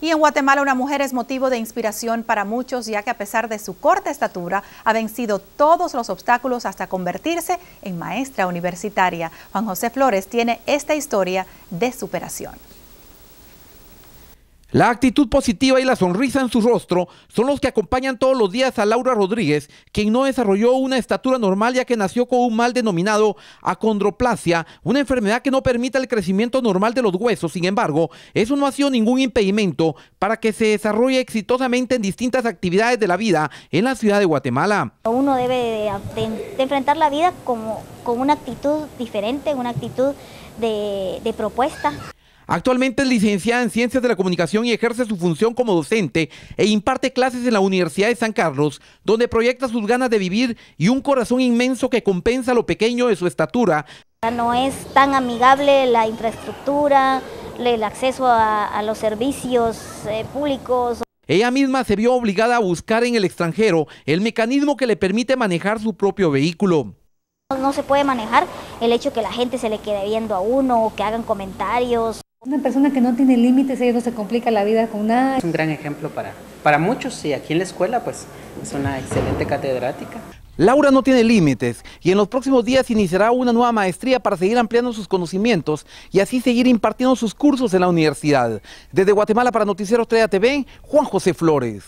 Y en Guatemala una mujer es motivo de inspiración para muchos, ya que a pesar de su corta estatura, ha vencido todos los obstáculos hasta convertirse en maestra universitaria. Juan José Flores tiene esta historia de superación. La actitud positiva y la sonrisa en su rostro son los que acompañan todos los días a Laura Rodríguez, quien no desarrolló una estatura normal ya que nació con un mal denominado acondroplasia, una enfermedad que no permite el crecimiento normal de los huesos. Sin embargo, eso no ha sido ningún impedimento para que se desarrolle exitosamente en distintas actividades de la vida en la ciudad de Guatemala. Uno debe enfrentar la vida como, con una actitud diferente, una actitud de propuesta. Actualmente es licenciada en Ciencias de la Comunicación y ejerce su función como docente e imparte clases en la Universidad de San Carlos, donde proyecta sus ganas de vivir y un corazón inmenso que compensa lo pequeño de su estatura. No es tan amigable la infraestructura, el acceso a, los servicios eh, públicos. Ella misma se vio obligada a buscar en el extranjero el mecanismo que le permite manejar su propio vehículo. No se puede manejar el hecho que la gente se le quede viendo a uno, o que hagan comentarios. Una persona que no tiene límites, ella no se complica la vida con nada. Es un gran ejemplo para, para muchos y aquí en la escuela pues es una excelente catedrática. Laura no tiene límites y en los próximos días iniciará una nueva maestría para seguir ampliando sus conocimientos y así seguir impartiendo sus cursos en la universidad. Desde Guatemala para Noticiero 3 TV, Juan José Flores.